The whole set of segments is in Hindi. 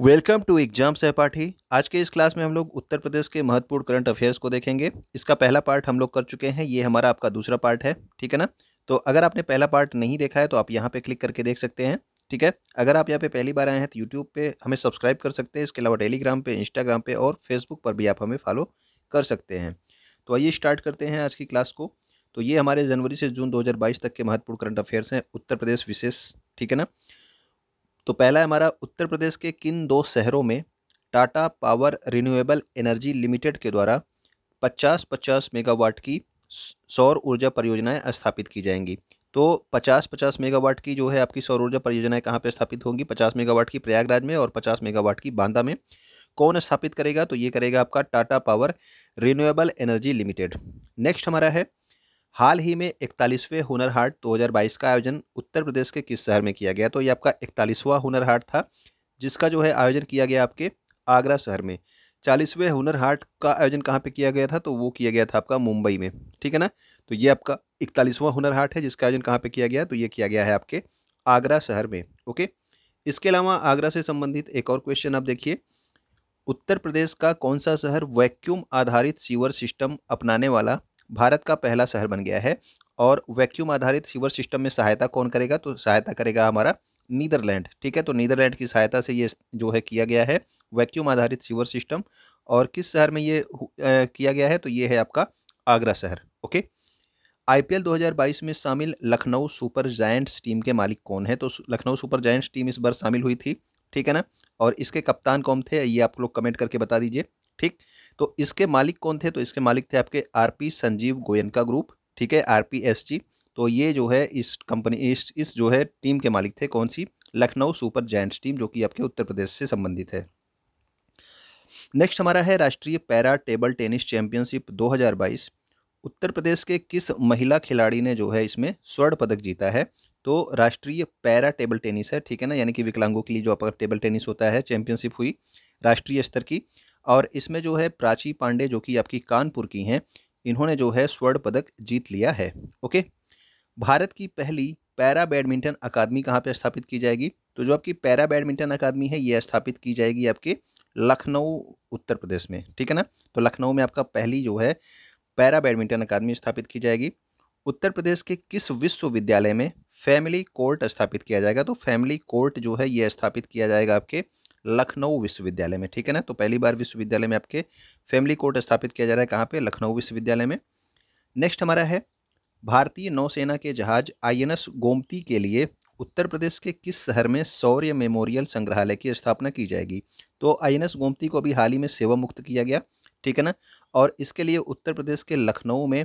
वेलकम टू एग्जाम सहपाठी आज के इस क्लास में हम लोग उत्तर प्रदेश के महत्वपूर्ण करंट अफेयर्स को देखेंगे इसका पहला पार्ट हम लोग कर चुके हैं ये हमारा आपका दूसरा पार्ट है ठीक है ना तो अगर आपने पहला पार्ट नहीं देखा है तो आप यहाँ पे क्लिक करके देख सकते हैं ठीक है अगर आप यहाँ पे पहली बार आए हैं तो यूट्यूब पर हमें सब्सक्राइब कर सकते हैं इसके अलावा टेलीग्राम पर इंस्टाग्राम पे और फेसबुक पर भी आप हमें फॉलो कर सकते हैं तो आइए स्टार्ट करते हैं आज की क्लास को तो ये हमारे जनवरी से जून दो तक के महत्वपूर्ण करंट अफेयर्स हैं उत्तर प्रदेश विशेष ठीक है ना तो पहला है हमारा उत्तर प्रदेश के किन दो शहरों में Tata power renewable energy limited के द्वारा 50-50 मेगावाट की सौर ऊर्जा परियोजनाएं स्थापित की जाएंगी तो 50-50 मेगावाट की जो है आपकी सौर ऊर्जा परियोजनाएं कहाँ पर स्थापित होंगी 50 मेगावाट की प्रयागराज में और 50 मेगावाट की बांदा में कौन स्थापित करेगा तो ये करेगा आपका Tata power renewable energy limited next हमारा है हाल ही में इकतालीसवें हुनर हाट 2022 का आयोजन उत्तर प्रदेश के किस शहर में किया गया तो ये आपका इकतालीसवां हुनर हाट था जिसका जो है आयोजन किया गया आपके आगरा शहर में चालीसवें हुनर हाट का आयोजन कहाँ पे किया गया था तो वो किया गया था आपका मुंबई में ठीक है ना तो ये आपका इकतालीसवां हुनर हाट है जिसका आयोजन कहाँ पे किया गया तो ये किया गया है आपके आगरा शहर में ओके इसके अलावा आगरा से संबंधित एक और क्वेश्चन आप देखिए उत्तर प्रदेश का कौन सा शहर वैक्यूम आधारित सीवर सिस्टम अपनाने वाला भारत का पहला शहर बन गया है और वैक्यूम आधारित सीवर सिस्टम में सहायता कौन करेगा तो सहायता करेगा हमारा नीदरलैंड ठीक है तो नीदरलैंड की सहायता से ये जो है किया गया है वैक्यूम आधारित सीवर सिस्टम और किस शहर में ये आ, किया गया है तो ये है आपका आगरा शहर ओके आईपीएल 2022 में शामिल लखनऊ सुपर जायंट्स टीम के मालिक कौन है तो लखनऊ सुपर जायंट्स टीम इस बार शामिल हुई थी ठीक है ना और इसके कप्तान कौन थे ये आप लोग कमेंट करके बता दीजिए ठीक तो इसके मालिक कौन थे तो इसके मालिक थे आपके आरपी संजीव गोयनका ग्रुप ठीक है आरपीएसजी तो ये जो है इस कंपनी इस इस जो है टीम के मालिक थे कौन सी लखनऊ सुपर जैंट्स टीम जो कि आपके उत्तर प्रदेश से संबंधित है नेक्स्ट हमारा है राष्ट्रीय para table tennis championship 2022 Uttar Pradesh के किस महिला खिलाड़ी ने जो है इसमें स्वर्ण पदक जीता है तो राष्ट्रीय पैरा टेबल टेनिस है ठीक है ना यानी कि विकलांगों के लिए जो आपका टेबल टेनिस होता है चैंपियनशिप हुई राष्ट्रीय स्तर की और इसमें जो है प्राची पांडे जो कि आपकी कानपुर की हैं इन्होंने जो है स्वर्ण पदक जीत लिया है ओके भारत की पहली पैरा बैडमिंटन अकादमी कहाँ पर स्थापित की जाएगी तो जो आपकी पैरा बैडमिंटन अकादमी है ये स्थापित की जाएगी आपके लखनऊ उत्तर प्रदेश में ठीक है ना तो लखनऊ में आपका पहली जो है पैरा बैडमिंटन अकादमी स्थापित की जाएगी उत्तर प्रदेश के किस विश्वविद्यालय में फैमिली कोर्ट स्थापित किया जाएगा तो फैमिली कोर्ट जो है ये स्थापित किया जाएगा आपके लखनऊ विश्वविद्यालय में ठीक है ना तो पहली बार विश्वविद्यालय में आपके फैमिली कोर्ट स्थापित किया जा रहा है कहाँ पर लखनऊ विश्वविद्यालय में नेक्स्ट हमारा है भारतीय नौसेना के जहाज आईएनएस गोमती के लिए उत्तर प्रदेश के किस शहर में सौर्य मेमोरियल संग्रहालय की स्थापना की जाएगी तो आईएनएस गोमती को अभी हाल ही में सेवा मुक्त किया गया ठीक है ना और इसके लिए उत्तर प्रदेश के लखनऊ में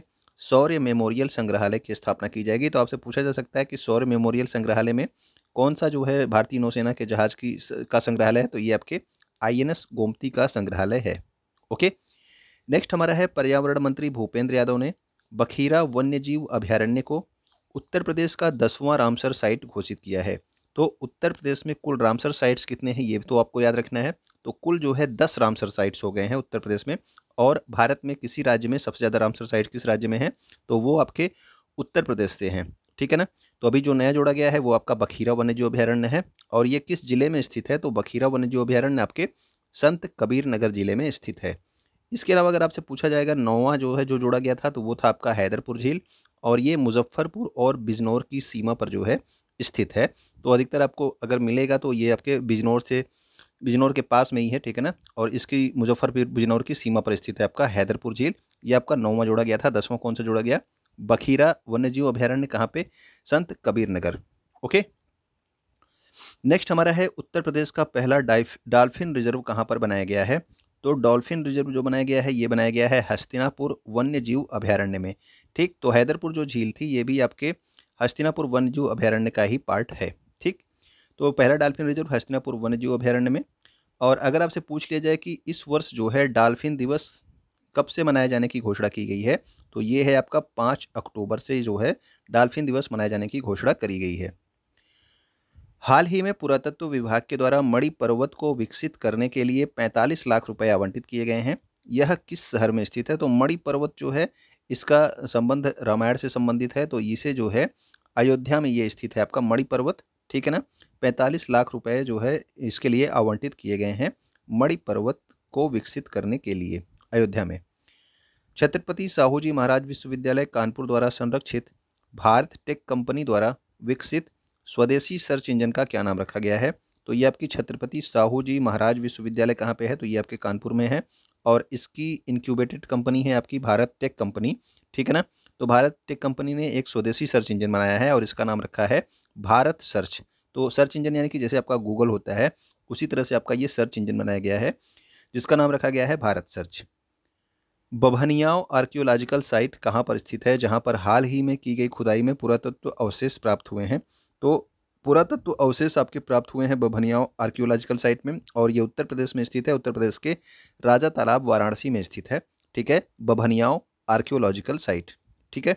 सौर्य मेमोरियल संग्रहालय की स्थापना की जाएगी तो आपसे पूछा जा सकता है कि सौर्य मेमोरियल संग्रहालय में कौन सा जो है भारतीय नौसेना के जहाज़ की का संग्रहालय है तो ये आपके आईएनएस गोमती का संग्रहालय है ओके नेक्स्ट हमारा है पर्यावरण मंत्री भूपेंद्र यादव ने बखीरा वन्यजीव अभ्यारण्य को उत्तर प्रदेश का दसवां रामसर साइट घोषित किया है तो उत्तर प्रदेश में कुल रामसर साइट्स कितने हैं ये तो आपको याद रखना है तो कुल जो है दस रामसर साइट्स हो गए हैं उत्तर प्रदेश में और भारत में किसी राज्य में सबसे ज़्यादा रामसर साइट किस राज्य में है तो वो आपके उत्तर प्रदेश से हैं ठीक है ना तो अभी जो नया जोड़ा गया है वो आपका बखीरा वन्यजीव अभ्यारण्य है और ये किस जिले में स्थित है तो बखीरा वन्यजीव अभ्यारण्य आपके संत कबीर नगर जिले में स्थित है इसके अलावा अगर आपसे पूछा जाएगा नौवा जो है जो जोड़ा गया था तो वो था आपका हैदरपुर झील और ये मुजफ्फरपुर और बिजनौर की सीमा पर जो है स्थित है तो अधिकतर आपको अगर मिलेगा तो ये आपके बिजनौर से बिजनौर के पास में ही है ठीक है ना और इसकी मुजफ्फरपुर बिजनौर की सीमा पर स्थित है आपका हैदरपुर झील ये आपका नौवा जोड़ा गया था दसवां कौन सा जोड़ा गया बखीरा वन्यजीव अभ्यारण्य कहाँ पे संत कबीर नगर ओके नेक्स्ट हमारा है उत्तर प्रदेश का पहला डाइफ डॉल्फिन रिजर्व कहाँ पर बनाया गया है तो डॉल्फिन रिजर्व जो बनाया गया है ये बनाया गया है हस्तिनापुर वन्य जीव अभ्यारण्य में ठीक तो हैदरपुर जो झील थी ये भी आपके हस्तिनापुर वन्य जीव अभ्यारण्य का ही पार्ट है ठीक तो पहला डाल्फिन रिजर्व हस्तिनापुर वन्य जीव अभ्यारण्य में और अगर आपसे पूछ लिया जाए कि इस वर्ष जो है डाल्फिन दिवस कब से मनाए जाने की घोषणा की गई है तो ये है आपका पाँच अक्टूबर से जो है डाल्फिन दिवस मनाए जाने की घोषणा करी गई है हाल ही में पुरातत्व विभाग के द्वारा मणि पर्वत को विकसित करने के लिए 45 लाख रुपए आवंटित किए गए हैं यह किस शहर में स्थित है तो मणि पर्वत जो है इसका संबंध रामायण से संबंधित है तो इसे जो है अयोध्या में ये स्थित है आपका मणि पर्वत ठीक है ना 45 लाख रुपए जो है इसके लिए आवंटित किए गए हैं मणि पर्वत को विकसित करने के लिए अयोध्या में छत्रपति साहू जी महाराज विश्वविद्यालय कानपुर द्वारा संरक्षित भारत टेक कंपनी द्वारा विकसित स्वदेशी सर्च इंजन का क्या नाम रखा गया है तो ये आपकी छत्रपति साहू जी महाराज विश्वविद्यालय कहाँ पे है तो ये आपके कानपुर में है और इसकी इंक्यूबेटेड कंपनी है आपकी भारत टेक कंपनी ठीक है ना तो भारत टेक कंपनी ने एक स्वदेशी सर्च इंजन बनाया है और इसका नाम रखा है भारत सर्च तो सर्च इंजन यानी कि जैसे आपका गूगल होता है उसी तरह से आपका ये सर्च इंजन बनाया गया है जिसका नाम रखा गया है भारत सर्च बभनियाओं आर्कियोलॉजिकल साइट कहाँ पर स्थित है जहाँ पर हाल ही में की गई खुदाई में पुरातत्व अवशेष प्राप्त हुए हैं तो पुरातत्व अवशेष आपके प्राप्त हुए हैं बभनियाव आर्कियोलॉजिकल साइट में और ये उत्तर प्रदेश में स्थित है उत्तर प्रदेश के राजा तालाब वाराणसी में स्थित है ठीक है बभनियाओं आर्कियोलॉजिकल साइट ठीक है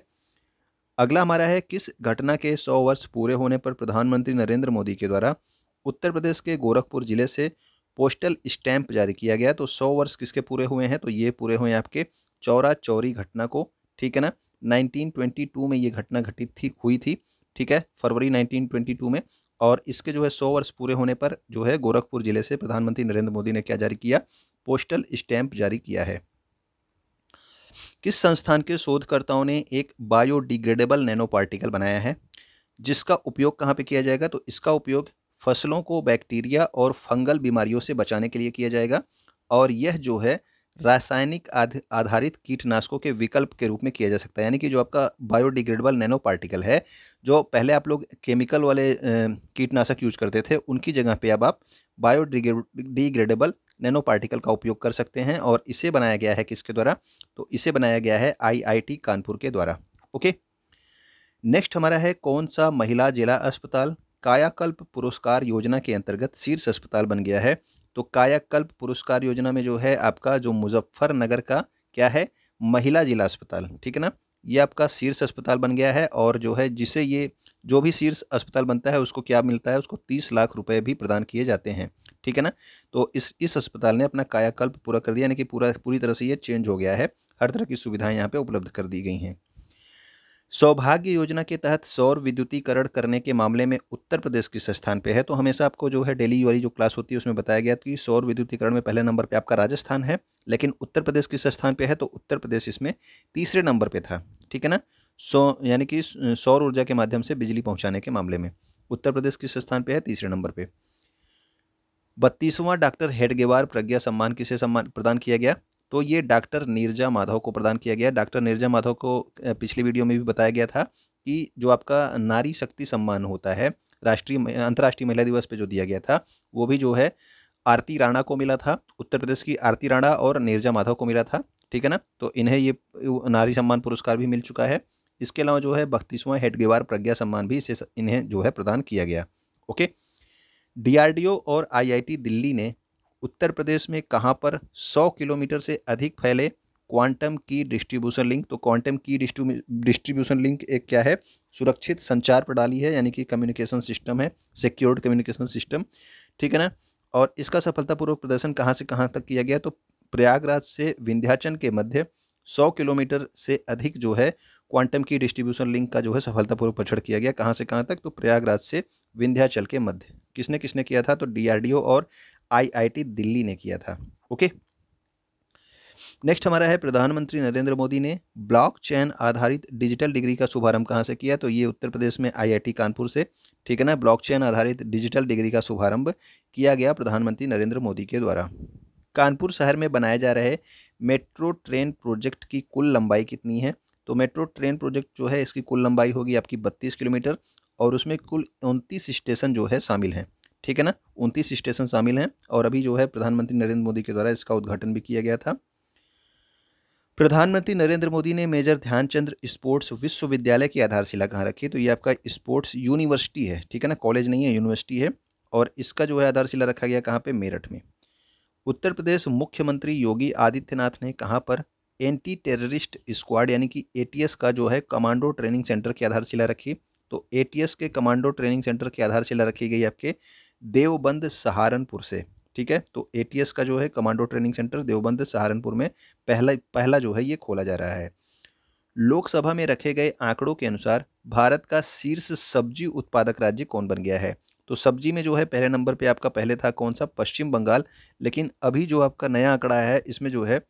अगला हमारा है किस घटना के सौ वर्ष पूरे होने पर प्रधानमंत्री नरेंद्र मोदी के द्वारा उत्तर प्रदेश के गोरखपुर जिले से पोस्टल स्टैंप जारी किया गया तो सौ वर्ष किसके पूरे हुए हैं तो ये पूरे हुए हैं आपके चौरा चौरी घटना को ठीक है ना 1922 में ये घटना घटित थी हुई थी ठीक है फरवरी 1922 में और इसके जो है सौ वर्ष पूरे होने पर जो है गोरखपुर जिले से प्रधानमंत्री नरेंद्र मोदी ने क्या जारी किया पोस्टल स्टैंप जारी किया है किस संस्थान के शोधकर्ताओं ने एक बायोडिग्रेडेबल नैनो पार्टिकल बनाया है जिसका उपयोग कहाँ पे किया जाएगा तो इसका उपयोग फसलों को बैक्टीरिया और फंगल बीमारियों से बचाने के लिए किया जाएगा और यह जो है रासायनिक आध, आधारित कीटनाशकों के विकल्प के रूप में किया जा सकता है यानी कि जो आपका बायोडिग्रेडेबल नैनो पार्टिकल है जो पहले आप लोग केमिकल वाले कीटनाशक यूज करते थे उनकी जगह पे अब आप बायोडिग्रेडेबल नैनो पार्टिकल का उपयोग कर सकते हैं और इसे बनाया गया है किसके द्वारा तो इसे बनाया गया है आई कानपुर के द्वारा ओके नेक्स्ट हमारा है कौन सा महिला जिला अस्पताल कायाकल्प पुरस्कार योजना के अंतर्गत शीर्ष अस्पताल बन गया है तो कायाकल्प पुरस्कार योजना में जो है आपका जो मुजफ्फरनगर का क्या है महिला जिला अस्पताल ठीक है ना ये आपका शीर्ष अस्पताल बन गया है और जो है जिसे ये जो भी शीर्ष अस्पताल बनता है उसको क्या मिलता है उसको तीस लाख रुपए भी प्रदान किए जाते हैं ठीक है ना तो इस इस अस्पताल ने अपना कायाकल्प पूरा कर दिया यानी कि पूरा पूरी तरह से ये चेंज हो गया है हर तरह की सुविधाएं यहाँ पे उपलब्ध कर दी गई हैं सौभाग्य योजना के तहत सौर विद्युतीकरण करने के मामले में उत्तर प्रदेश किस स्थान पे है तो हमेशा आपको जो है डेली वाली जो क्लास होती है उसमें बताया गया कि सौर विद्युतीकरण में पहले नंबर पे आपका राजस्थान है लेकिन उत्तर प्रदेश किस स्थान पे है तो उत्तर प्रदेश इसमें तीसरे नंबर पे था ठीक है ना सौ यानी कि सौर ऊर्जा के माध्यम से बिजली पहुँचाने के मामले में उत्तर प्रदेश किस स्थान पर है तीसरे नंबर पर बत्तीसवां डॉक्टर हेडगेवार प्रज्ञा सम्मान किसे सम्मान प्रदान किया गया तो ये डॉक्टर नीरजा माधव को प्रदान किया गया डॉक्टर नीरजा माधव को पिछली वीडियो में भी बताया गया था कि जो आपका नारी शक्ति सम्मान होता है राष्ट्रीय अंतर्राष्ट्रीय महिला दिवस पे जो दिया गया था वो भी जो है आरती राणा को मिला था उत्तर प्रदेश की आरती राणा और नीरजा माधव को मिला था ठीक है ना तो इन्हें ये नारी सम्मान पुरस्कार भी मिल चुका है इसके अलावा जो है बत्तीसवां हेडगेवार प्रज्ञा सम्मान भी इसे इन्हें जो है प्रदान किया गया ओके डीआरडीओ और आईआईटी दिल्ली ने उत्तर प्रदेश में कहाँ पर 100 किलोमीटर से अधिक फैले क्वांटम की डिस्ट्रीब्यूशन लिंक तो क्वांटम की डिस्ट्रीब्यूशन लिंक एक क्या है सुरक्षित संचार प्रणाली है यानी कि कम्युनिकेशन सिस्टम है सिक्योर्ड कम्युनिकेशन सिस्टम ठीक है ना और इसका सफलतापूर्वक प्रदर्शन कहाँ से कहाँ तक किया गया तो प्रयागराज से विंध्याचल के मध्य सौ किलोमीटर से अधिक जो है क्वांटम की डिस्ट्रीब्यूशन लिंक का जो है सफलतापूर्वक परीक्षण किया गया कहाँ से कहाँ तक तो प्रयागराज से विंध्याचल के मध्य किसने किसने किया था तो डीआरडीओ और आईआईटी दिल्ली ने किया था ओके नेक्स्ट हमारा है प्रधानमंत्री नरेंद्र मोदी ने ब्लॉकचेन आधारित डिजिटल डिग्री का शुभारंभ कहाँ से किया तो ये उत्तर प्रदेश में आईआईटी कानपुर से ठीक है ना ब्लॉकचेन आधारित डिजिटल डिग्री का शुभारंभ किया गया प्रधानमंत्री नरेंद्र मोदी के द्वारा कानपुर शहर में बनाए जा रहे मेट्रो ट्रेन प्रोजेक्ट की कुल लंबाई कितनी है तो मेट्रो ट्रेन प्रोजेक्ट जो है इसकी कुल लंबाई होगी आपकी बत्तीस किलोमीटर और उसमें कुल उनतीस स्टेशन जो है शामिल हैं ठीक है ना उनतीस स्टेशन शामिल हैं और अभी जो है प्रधानमंत्री नरेंद्र मोदी के द्वारा इसका उद्घाटन भी किया गया था प्रधानमंत्री नरेंद्र मोदी ने मेजर ध्यानचंद्र स्पोर्ट्स विश्वविद्यालय की आधारशिला कहाँ रखी तो ये आपका स्पोर्ट्स यूनिवर्सिटी है ठीक है ना कॉलेज नहीं है यूनिवर्सिटी है और इसका जो है आधारशिला रखा गया कहाँ पे मेरठ में उत्तर प्रदेश मुख्यमंत्री योगी आदित्यनाथ ने कहाँ पर एंटी टेररिस्ट स्क्वाड यानी कि ए का जो है कमांडो ट्रेनिंग सेंटर की आधारशिला रखी तो एटीएस के कमांडो ट्रेनिंग सेंटर की आधारशिला रखी गई आपके देवबंद सहारनपुर से ठीक है तो एटीएस का जो है commando training centre Deoband Saharanpur में पहला पहला जो है ये खोला जा रहा है लोकसभा में रखे गए आंकड़ों के अनुसार भारत का शीर्ष सब्जी उत्पादक राज्य कौन बन गया है तो सब्जी में जो है पहले नंबर पे आपका पहले था कौन सा पश्चिम बंगाल लेकिन अभी जो आपका नया आंकड़ा है इसमें जो है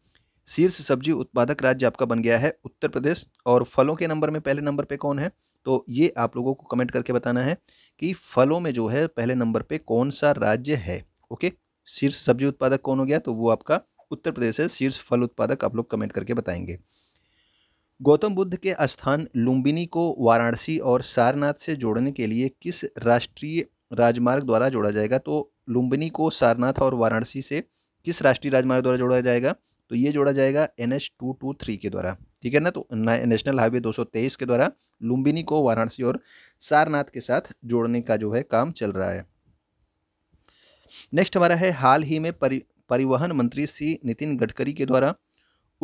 शीर्ष सब्जी उत्पादक राज्य आपका बन गया है उत्तर प्रदेश और फलों के नंबर में पहले नंबर पे कौन है तो ये आप लोगों को कमेंट करके बताना है कि फलों में जो है पहले नंबर पे कौन सा राज्य है ओके शीर्ष सब्जी उत्पादक कौन हो गया तो वो आपका उत्तर प्रदेश है शीर्ष फल उत्पादक आप लोग कमेंट करके बताएंगे गौतम बुद्ध के स्थान लुम्बिनी को वाराणसी और सारनाथ से जोड़ने के लिए किस राष्ट्रीय राजमार्ग द्वारा जोड़ा जाएगा तो लुम्बिनी को सारनाथ और वाराणसी से किस राष्ट्रीय राजमार्ग द्वारा जोड़ा जाएगा तो ये जोड़ा जाएगा N H two two three के द्वारा ठीक है ना तो नेशनल हाईवे 223 के द्वारा लुम्बिनी को वाराणसी और सारनाथ के साथ जोड़ने का जो है काम चल रहा है नेक्स्ट हमारा है हाल ही में परि, परिवहन मंत्री श्री नितिन गडकरी के द्वारा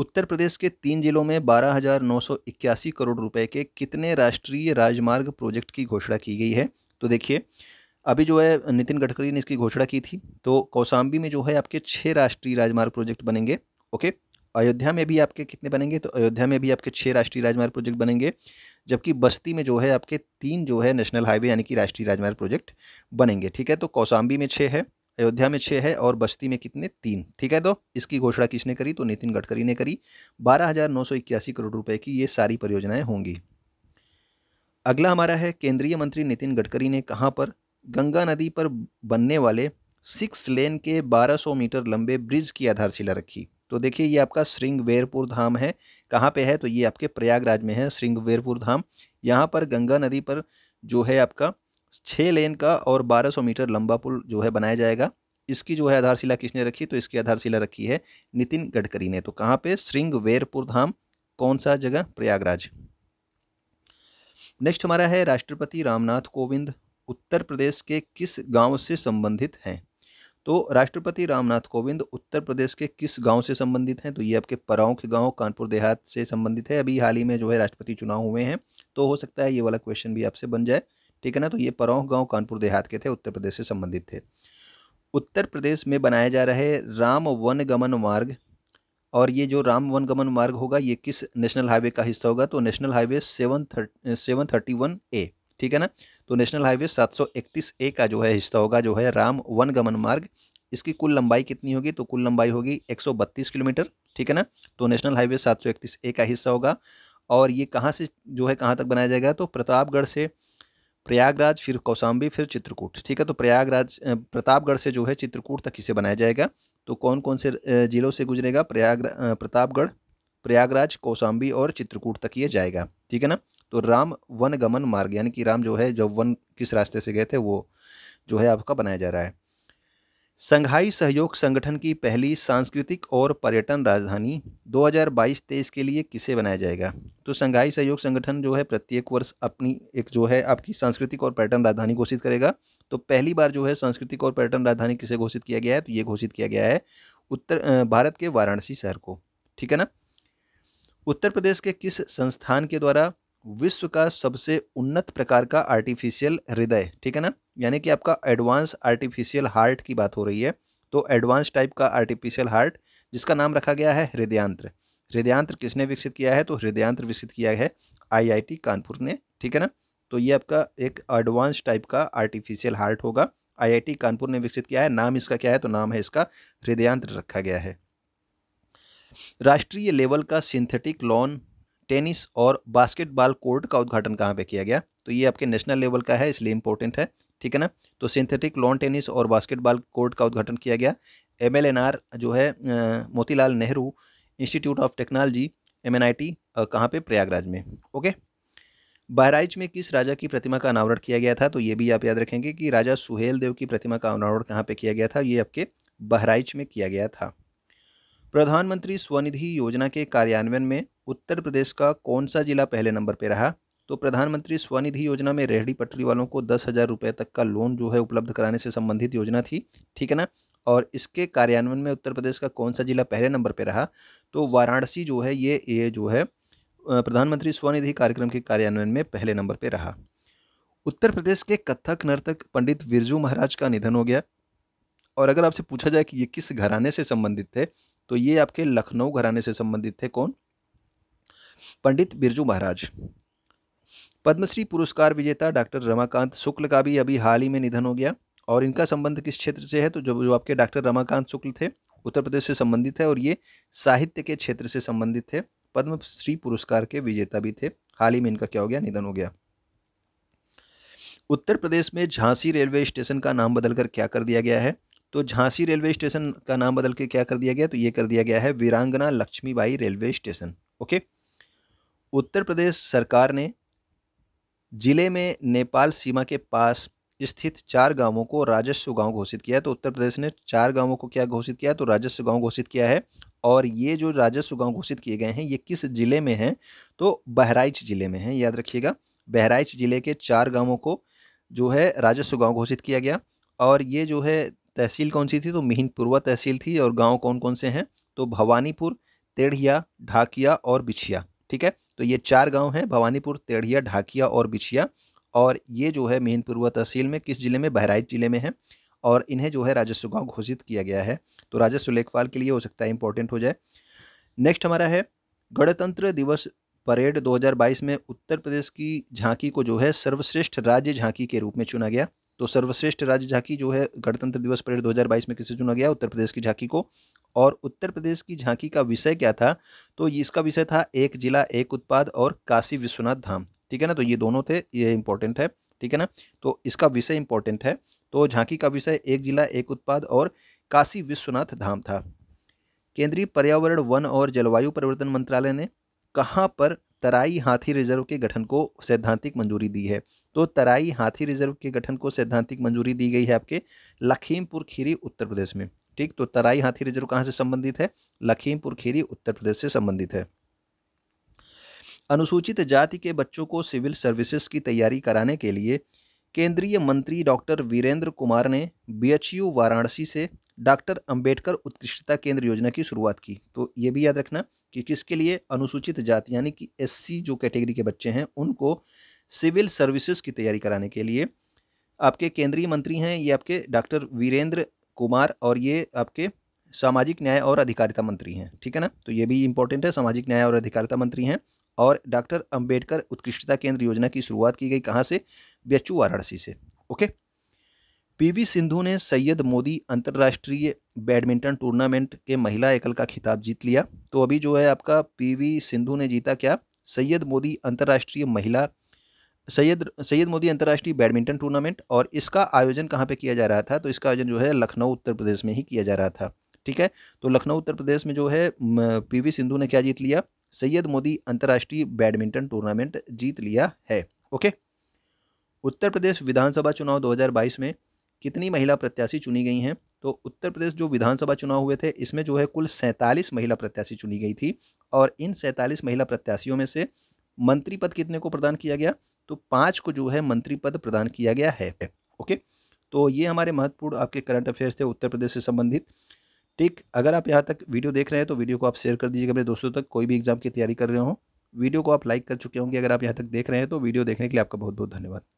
उत्तर प्रदेश के तीन जिलों में 12,981 करोड़ रुपए के कितने राष्ट्रीय राजमार्ग प्रोजेक्ट की घोषणा की गई है तो देखिए अभी जो है नितिन गडकरी ने इसकी घोषणा की थी तो कौसाम्बी में जो है आपके छः राष्ट्रीय राजमार्ग प्रोजेक्ट बनेंगे ओके अयोध्या में भी आपके कितने बनेंगे तो अयोध्या में भी आपके छः राष्ट्रीय राजमार्ग प्रोजेक्ट बनेंगे जबकि बस्ती में जो है आपके तीन जो है नेशनल हाईवे यानी कि राष्ट्रीय राजमार्ग प्रोजेक्ट बनेंगे ठीक है तो कौसाम्बी में छः है अयोध्या में छः है और बस्ती में कितने तीन ठीक है तो इसकी घोषणा किसने करी तो नितिन गडकरी ने करी बारह हज़ार नौ सौ इक्यासी करोड़ रुपए की ये सारी परियोजनाएं होंगी अगला हमारा है केंद्रीय मंत्री नितिन गडकरी ने कहाँ पर गंगा नदी पर बनने वाले सिक्स लेन के 1200 मीटर लंबे ब्रिज की आधारशिला रखी तो देखिए ये आपका श्रृंग वेरपुर धाम है कहाँ पे है तो ये आपके प्रयागराज में है श्रृंग वेरपुर धाम यहाँ पर गंगा नदी पर जो है आपका छः लेन का और 1200 मीटर लंबा पुल जो है बनाया जाएगा इसकी जो है आधारशिला किसने रखी तो इसकी आधारशिला रखी है नितिन गडकरी ने तो कहाँ पे श्रृंग वेरपुर धाम कौन सा जगह प्रयागराज नेक्स्ट हमारा है राष्ट्रपति रामनाथ कोविंद उत्तर प्रदेश के किस गांव से संबंधित हैं तो राष्ट्रपति रामनाथ कोविंद उत्तर प्रदेश के किस गांव से संबंधित हैं तो ये आपके पराओं के गांव कानपुर देहात से संबंधित है अभी हाल ही में जो है राष्ट्रपति चुनाव हुए हैं तो हो सकता है ये वाला क्वेश्चन भी आपसे बन जाए ठीक है ना तो ये पराओं गांव कानपुर देहात के थे उत्तर प्रदेश से संबंधित थे उत्तर प्रदेश में बनाए जा रहे राम वन गमन मार्ग और ये जो राम वन गमन मार्ग होगा ये किस नेशनल हाईवे का हिस्सा होगा तो national highway seven thirty seven thirty one A ठीक है ना तो नेशनल हाईवे 731 ए का जो है हिस्सा होगा जो है राम वन गमन मार्ग इसकी कुल लंबाई कितनी होगी तो कुल लंबाई होगी 132 किलोमीटर ठीक है ना तो नेशनल हाईवे 731 ए का हिस्सा होगा और ये कहाँ से जो है कहाँ तक बनाया जाएगा तो प्रतापगढ़ से प्रयागराज फिर कौसाम्बी फिर चित्रकूट ठीक है तो प्रयागराज प्रतापगढ़ से जो है चित्रकूट तक इसे बनाया जाएगा तो कौन कौन से ज़िलों से गुजरेगा प्रयाग प्रतापगढ़ प्रयागराज कौसाम्बी और चित्रकूट तक ये जाएगा ठीक है ना तो राम वन गमन मार्ग यानी कि राम जो है जब वन किस रास्ते से गए थे वो जो है आपका बनाया जा रहा है संघाई सहयोग संगठन की पहली सांस्कृतिक और पर्यटन राजधानी 2022-23 के लिए किसे बनाया जाएगा तो संघाई सहयोग संगठन जो है प्रत्येक वर्ष अपनी एक जो है आपकी सांस्कृतिक और पर्यटन राजधानी घोषित करेगा तो पहली बार जो है सांस्कृतिक और पर्यटन राजधानी किसे घोषित किया गया है तो ये घोषित किया गया है उत्तर भारत के वाराणसी शहर को ठीक है ना उत्तर प्रदेश के किस संस्थान के द्वारा विश्व का सबसे उन्नत प्रकार का आर्टिफिशियल हृदय ठीक है ना यानी कि आपका एडवांस आर्टिफिशियल हार्ट की बात हो रही है तो एडवांस टाइप का आर्टिफिशियल हार्ट जिसका नाम रखा गया है हृदयांत्र हृदयांत्र किसने विकसित किया है तो हृदयांत्र विकसित किया है आईआईटी कानपुर ने ठीक है ना तो ये आपका एक एडवांस टाइप का आर्टिफिशियल हार्ट होगा आईआईटी कानपुर ने विकसित किया है नाम इसका क्या है तो नाम है इसका हृदयांत्र रखा गया है राष्ट्रीय लेवल का सिंथेटिक लॉन टेनिस और बास्केटबॉल कोर्ट का उद्घाटन कहाँ पे किया गया तो ये आपके नेशनल लेवल का है इसलिए इंपॉर्टेंट है ठीक है ना तो सिंथेटिक लॉन टेनिस और बास्केटबॉल कोर्ट का उद्घाटन किया गया एम जो है Motilal Nehru institute of technology M N I T कहाँ पर प्रयागराज में ओके बहराइच में किस राजा की प्रतिमा का अनावरण किया गया था तो ये भी आप याद रखेंगे कि राजा सुहेल देव की प्रतिमा का अनावरण कहाँ पे किया गया था ये आपके बहराइच में किया गया था प्रधानमंत्री स्वनिधि योजना के कार्यान्वयन में उत्तर प्रदेश का कौन सा जिला पहले नंबर पर रहा तो प्रधानमंत्री स्वनिधि योजना में रेहड़ी पटरी वालों को दस हज़ार रुपये तक का लोन जो है उपलब्ध कराने से संबंधित योजना थी ठीक है ना और इसके कार्यान्वयन में उत्तर प्रदेश का कौन सा जिला पहले नंबर पर रहा तो वाराणसी जो है ये ये जो है प्रधानमंत्री स्वनिधि कार्यक्रम के कार्यान्वयन में पहले नंबर पर रहा उत्तर प्रदेश के कथक नर्तक पंडित विरजू महाराज का निधन हो गया और अगर आपसे पूछा जाए कि ये किस घराने से संबंधित थे तो ये आपके लखनऊ घराने से संबंधित थे कौन पंडित बिरजू महाराज पद्मश्री पुरस्कार विजेता डॉक्टर रमाकांत शुक्ल का भी अभी हाल ही में निधन हो गया और इनका संबंध किस क्षेत्र से है तो जो जो आपके डॉक्टर रमाकांत शुक्ल थे उत्तर प्रदेश से संबंधित है और ये साहित्य के क्षेत्र से संबंधित थे पद्मश्री पुरस्कार के विजेता भी थे हाल ही में इनका क्या हो गया निधन हो गया उत्तर प्रदेश में झांसी रेलवे स्टेशन का नाम बदलकर क्या कर दिया गया है तो झांसी रेलवे स्टेशन का नाम बदल के क्या कर दिया गया तो ये कर दिया गया है Veerangana Lakshmibai railway station okay Uttar Pradesh सरकार ने जिले में नेपाल सीमा के पास स्थित चार गांवों को राजस्व गांव घोषित किया तो उत्तर प्रदेश ने चार गांवों को क्या घोषित किया है तो राजस्व गांव घोषित किया है और ये जो राजस्व गांव घोषित किए गए हैं ये किस जिले में हैं तो बहराइच जिले में हैं याद रखिएगा बहराइच जिले के चार गांवों को जो है राजस्व गांव घोषित किया गया और ये जो है तहसील कौन सी थी तो मिहिनपुरवा तहसील थी और गांव कौन कौन से हैं तो भवानीपुर तेढ़िया ढाकिया और बिछिया ठीक है तो ये चार गांव हैं भवानीपुर तेढ़िया ढाकिया और बिछिया और ये जो है मेहनपुरवा तहसील में किस ज़िले में बहराइच ज़िले में है और इन्हें जो है राजस्व गाँव घोषित किया गया है तो राजस्व लेखपाल के लिए हो सकता है इंपॉर्टेंट हो जाए नेक्स्ट हमारा है गणतंत्र दिवस परेड 2022 में उत्तर प्रदेश की झांकी को जो है सर्वश्रेष्ठ राज्य झांकी के रूप में चुना गया तो सर्वश्रेष्ठ राज्य झांकी जो है गणतंत्र दिवस परेड 2022 में किसे चुना गया उत्तर प्रदेश की झांकी को और उत्तर प्रदेश की झांकी का विषय क्या था तो इसका विषय था एक जिला एक उत्पाद और काशी विश्वनाथ धाम ठीक है ना तो ये दोनों थे ये इंपॉर्टेंट है ठीक है ना तो इसका विषय इंपॉर्टेंट है तो झांकी का विषय एक जिला एक उत्पाद और काशी विश्वनाथ धाम था केंद्रीय पर्यावरण वन और जलवायु परिवर्तन मंत्रालय ने कहाँ पर तराई हाथी रिजर्व के गठन को सैद्धांतिक मंजूरी दी है तो तराई हाथी रिजर्व के गठन को सैद्धांतिक मंजूरी दी गई है आपके लखीमपुर खीरी उत्तर प्रदेश में ठीक तो तराई हाथी रिजर्व कहाँ से संबंधित है लखीमपुर खीरी उत्तर प्रदेश से संबंधित है अनुसूचित जाति के बच्चों को सिविल सर्विसेज की तैयारी कराने के लिए केंद्रीय मंत्री डॉक्टर वीरेंद्र कुमार ने बीएचयू वाराणसी से डॉक्टर अंबेडकर उत्कृष्टता केंद्र योजना की शुरुआत की तो ये भी याद रखना कि किसके लिए अनुसूचित जाति यानी कि एससी जो कैटेगरी के बच्चे हैं उनको सिविल सर्विसेज की तैयारी कराने के लिए आपके केंद्रीय मंत्री हैं ये आपके डॉक्टर वीरेंद्र कुमार और ये आपके सामाजिक न्याय और अधिकारिता मंत्री हैं ठीक है ना तो ये भी इंपॉर्टेंट है सामाजिक न्याय और अधिकारिता मंत्री हैं और डॉक्टर अंबेडकर उत्कृष्टता केंद्र योजना की शुरुआत की गई कहाँ से बेचू वाराणसी से ओके पीवी सिंधु ने सैयद मोदी अंतर्राष्ट्रीय बैडमिंटन टूर्नामेंट के महिला एकल का खिताब जीत लिया तो अभी जो है आपका पीवी सिंधु ने जीता क्या सैयद मोदी अंतर्राष्ट्रीय महिला सैयद सैयद मोदी अंतर्राष्ट्रीय बैडमिंटन टूर्नामेंट और इसका आयोजन कहाँ पे किया जा रहा था तो इसका आयोजन जो है लखनऊ उत्तर प्रदेश में ही किया जा रहा था ठीक है तो लखनऊ उत्तर प्रदेश में जो है पी सिंधु ने क्या जीत लिया सैयद मोदी अंतर्राष्ट्रीय बैडमिंटन टूर्नामेंट जीत लिया है ओके उत्तर प्रदेश विधानसभा चुनाव दो में कितनी महिला प्रत्याशी चुनी गई हैं तो उत्तर प्रदेश जो विधानसभा चुनाव हुए थे इसमें जो है कुल सैंतालीस महिला प्रत्याशी चुनी गई थी और इन सैंतालीस महिला प्रत्याशियों में से मंत्री पद कितने को प्रदान किया गया तो पाँच को जो है मंत्री पद प्रदान किया गया है ओके तो ये हमारे महत्वपूर्ण आपके करंट अफेयर्स थे उत्तर प्रदेश से संबंधित ठीक अगर आप यहाँ तक वीडियो देख रहे हैं तो वीडियो को आप शेयर कर दीजिएगा मेरे दोस्तों तक कोई भी एग्जाम की तैयारी कर रहे हो वीडियो को आप लाइक कर चुके होंगे अगर आप यहाँ तक देख रहे हैं तो वीडियो देखने के लिए आपका बहुत बहुत धन्यवाद